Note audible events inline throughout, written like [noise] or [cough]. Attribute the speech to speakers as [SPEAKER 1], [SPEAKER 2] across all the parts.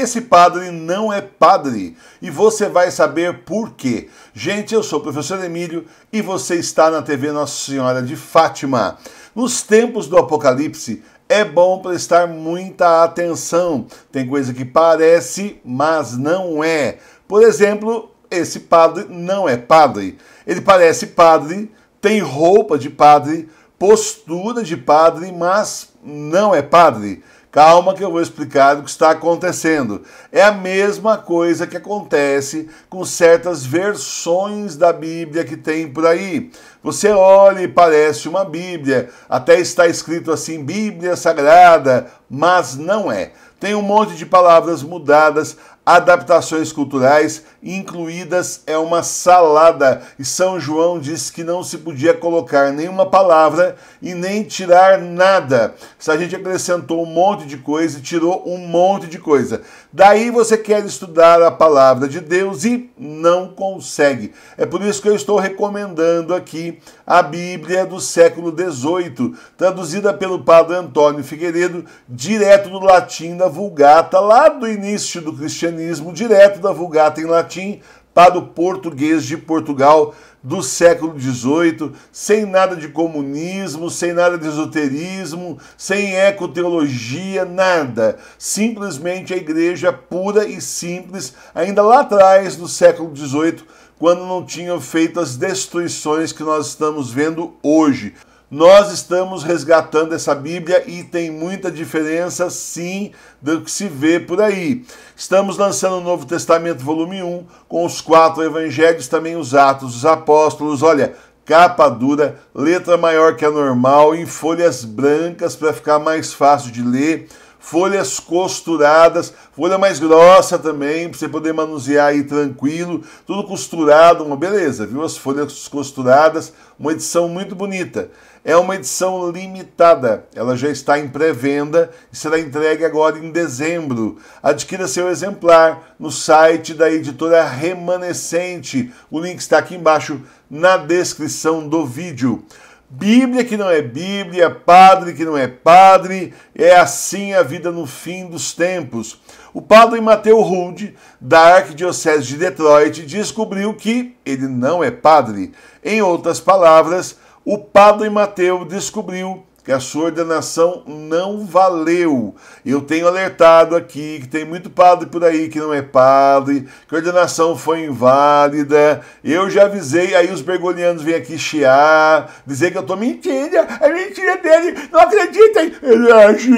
[SPEAKER 1] Esse padre não é padre e você vai saber por quê. Gente, eu sou o professor Emílio e você está na TV Nossa Senhora de Fátima. Nos tempos do Apocalipse, é bom prestar muita atenção. Tem coisa que parece, mas não é. Por exemplo, esse padre não é padre. Ele parece padre, tem roupa de padre, postura de padre, mas não é padre. Calma que eu vou explicar o que está acontecendo. É a mesma coisa que acontece com certas versões da Bíblia que tem por aí. Você olha e parece uma Bíblia, até está escrito assim Bíblia Sagrada, mas não é. Tem um monte de palavras mudadas, adaptações culturais incluídas é uma salada. E São João disse que não se podia colocar nenhuma palavra e nem tirar nada. Se a gente acrescentou um monte de coisa e tirou um monte de coisa. Daí você quer estudar a palavra de Deus e não consegue. É por isso que eu estou recomendando aqui a Bíblia do século XVIII, traduzida pelo padre Antônio Figueiredo, direto do latim da Vulgata, lá do início do cristianismo modernismo direto da Vulgata em latim para o português de Portugal do século XVIII, sem nada de comunismo, sem nada de esoterismo, sem ecoteologia, nada. Simplesmente a igreja pura e simples, ainda lá atrás, do século XVIII, quando não tinham feito as destruições que nós estamos vendo hoje. Nós estamos resgatando essa Bíblia e tem muita diferença, sim, do que se vê por aí. Estamos lançando o Novo Testamento, volume 1, com os quatro evangelhos, também os Atos dos Apóstolos. Olha, capa dura, letra maior que a normal, em folhas brancas para ficar mais fácil de ler folhas costuradas, folha mais grossa também, para você poder manusear aí tranquilo, tudo costurado, uma beleza, viu? As folhas costuradas, uma edição muito bonita. É uma edição limitada, ela já está em pré-venda e será entregue agora em dezembro. Adquira seu exemplar no site da editora Remanescente, o link está aqui embaixo na descrição do vídeo. Bíblia que não é Bíblia, padre que não é padre, é assim a vida no fim dos tempos. O padre Mateu Rude, da Arquidiocese de Detroit, descobriu que ele não é padre. Em outras palavras, o padre Mateu descobriu que a sua ordenação não valeu. Eu tenho alertado aqui que tem muito padre por aí que não é padre, que a ordenação foi inválida. Eu já avisei, aí os bergolianos vêm aqui chiar, dizer que eu tô mentindo. é mentira dele, não acreditem, ele age.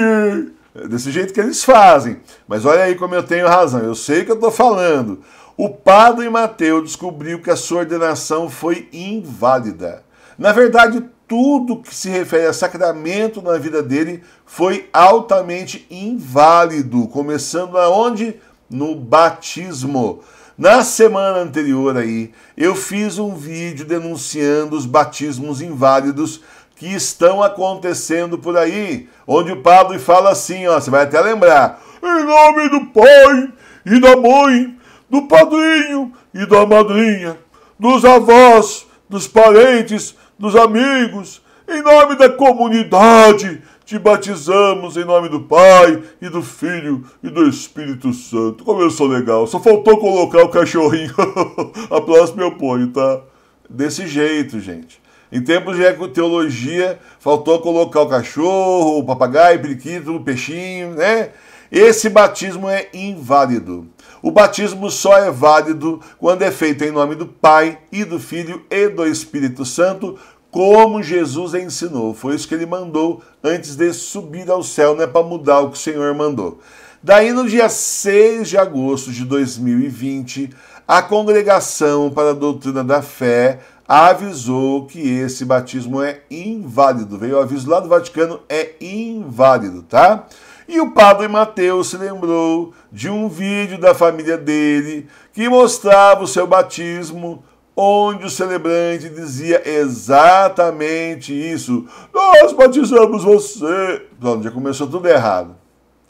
[SPEAKER 1] É desse jeito que eles fazem. Mas olha aí como eu tenho razão, eu sei o que eu tô falando. O padre Mateus descobriu que a sua ordenação foi inválida. Na verdade, tudo que se refere a sacramento na vida dele foi altamente inválido, começando aonde? No batismo. Na semana anterior aí, eu fiz um vídeo denunciando os batismos inválidos que estão acontecendo por aí, onde o Pablo fala assim, ó, você vai até lembrar: "Em nome do pai e da mãe, do padrinho e da madrinha, dos avós, dos parentes, dos amigos, em nome da comunidade, te batizamos em nome do Pai e do Filho e do Espírito Santo. Como eu sou legal, só faltou colocar o cachorrinho. [laughs] A próxima eu ponho, tá? Desse jeito, gente. Em tempos de ecoteologia, faltou colocar o cachorro, o papagaio, o periquito, o peixinho, né? Esse batismo é inválido. O batismo só é válido quando é feito em nome do Pai e do Filho e do Espírito Santo, como Jesus ensinou. Foi isso que ele mandou antes de subir ao céu, Não é para mudar o que o Senhor mandou. Daí, no dia 6 de agosto de 2020, a Congregação para a Doutrina da Fé avisou que esse batismo é inválido. Veio o aviso lá do Vaticano, é inválido, tá? E o padre Mateus se lembrou de um vídeo da família dele que mostrava o seu batismo onde o celebrante dizia exatamente isso. Nós batizamos você. Pronto, já começou tudo errado.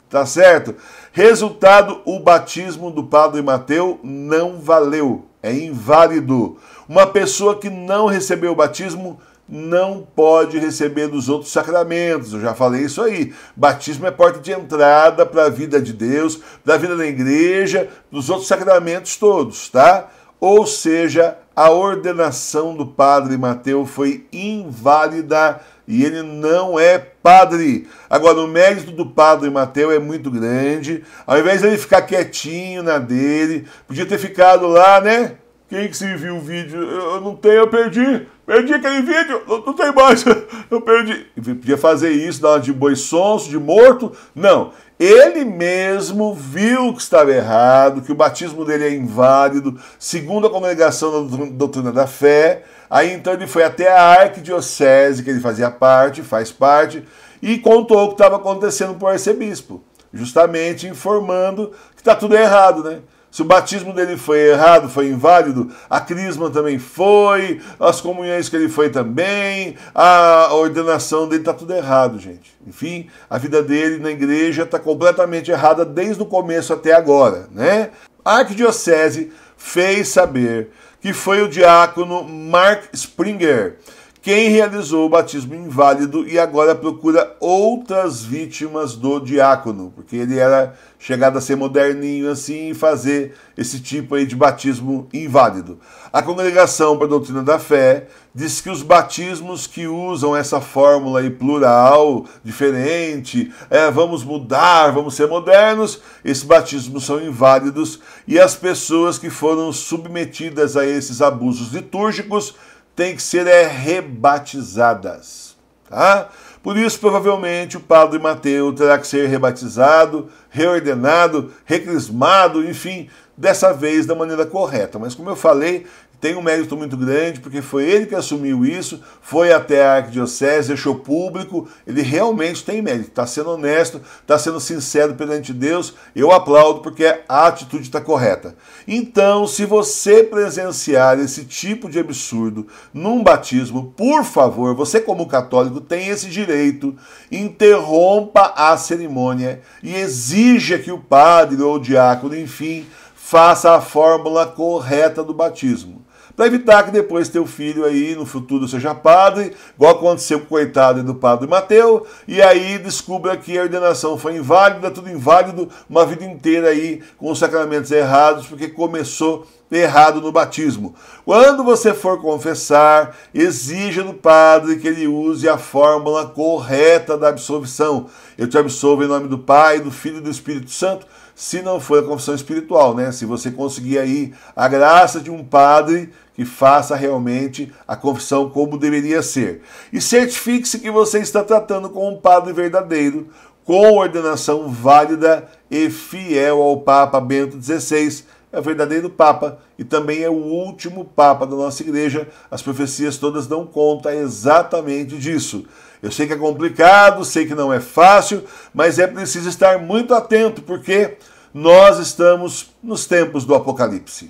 [SPEAKER 1] Tá certo? Resultado: o batismo do padre Mateu não valeu. É inválido. Uma pessoa que não recebeu o batismo não pode receber dos outros sacramentos. Eu já falei isso aí. Batismo é porta de entrada para a vida de Deus, da vida da igreja, dos outros sacramentos todos, tá? Ou seja, a ordenação do padre Mateus foi inválida e ele não é padre. Agora, o mérito do padre Mateus é muito grande. Ao invés de ele ficar quietinho na dele, podia ter ficado lá, né? Quem que se viu o vídeo? Eu não tenho, eu perdi. Perdi aquele vídeo, não, não tem mais. [laughs] Eu perdi. Podia fazer isso, dar uma de boi sonso, de morto. Não, ele mesmo viu que estava errado, que o batismo dele é inválido, segundo a congregação da doutrina da fé. Aí então ele foi até a arquidiocese, que ele fazia parte, faz parte, e contou o que estava acontecendo para o arcebispo, justamente informando que está tudo errado, né? Se o batismo dele foi errado, foi inválido, a crisma também foi, as comunhões que ele foi também, a ordenação dele está tudo errado, gente. Enfim, a vida dele na igreja está completamente errada desde o começo até agora, né? A arquidiocese fez saber que foi o diácono Mark Springer quem realizou o batismo inválido e agora procura outras vítimas do diácono, porque ele era chegado a ser moderninho assim e fazer esse tipo aí de batismo inválido. A Congregação para a Doutrina da Fé diz que os batismos que usam essa fórmula aí plural, diferente, é, vamos mudar, vamos ser modernos, esses batismos são inválidos e as pessoas que foram submetidas a esses abusos litúrgicos têm que ser é, rebatizadas. Tá? Por isso, provavelmente, o padre Mateus terá que ser rebatizado, reordenado, recrismado, enfim, dessa vez da maneira correta. Mas, como eu falei, tem um mérito muito grande, porque foi ele que assumiu isso, foi até a arquidiocese, deixou público, ele realmente tem mérito, está sendo honesto, está sendo sincero perante Deus, eu aplaudo porque a atitude está correta. Então, se você presenciar esse tipo de absurdo num batismo, por favor, você como católico tem esse direito, interrompa a cerimônia e exija que o padre ou o diácono, enfim, faça a fórmula correta do batismo para evitar que depois teu filho aí no futuro seja padre, igual aconteceu com o coitado do padre Mateu, e aí descubra que a ordenação foi inválida, tudo inválido, uma vida inteira aí com os sacramentos errados, porque começou errado no batismo. Quando você for confessar, exija do padre que ele use a fórmula correta da absolvição. Eu te absolvo em nome do Pai, do Filho e do Espírito Santo se não for a confissão espiritual, né? Se você conseguir aí a graça de um padre que faça realmente a confissão como deveria ser. E certifique-se que você está tratando com um padre verdadeiro, com ordenação válida e fiel ao Papa Bento XVI, é o verdadeiro Papa e também é o último Papa da nossa igreja. As profecias todas dão conta exatamente disso. Eu sei que é complicado, sei que não é fácil, mas é preciso estar muito atento, porque nós estamos nos tempos do Apocalipse.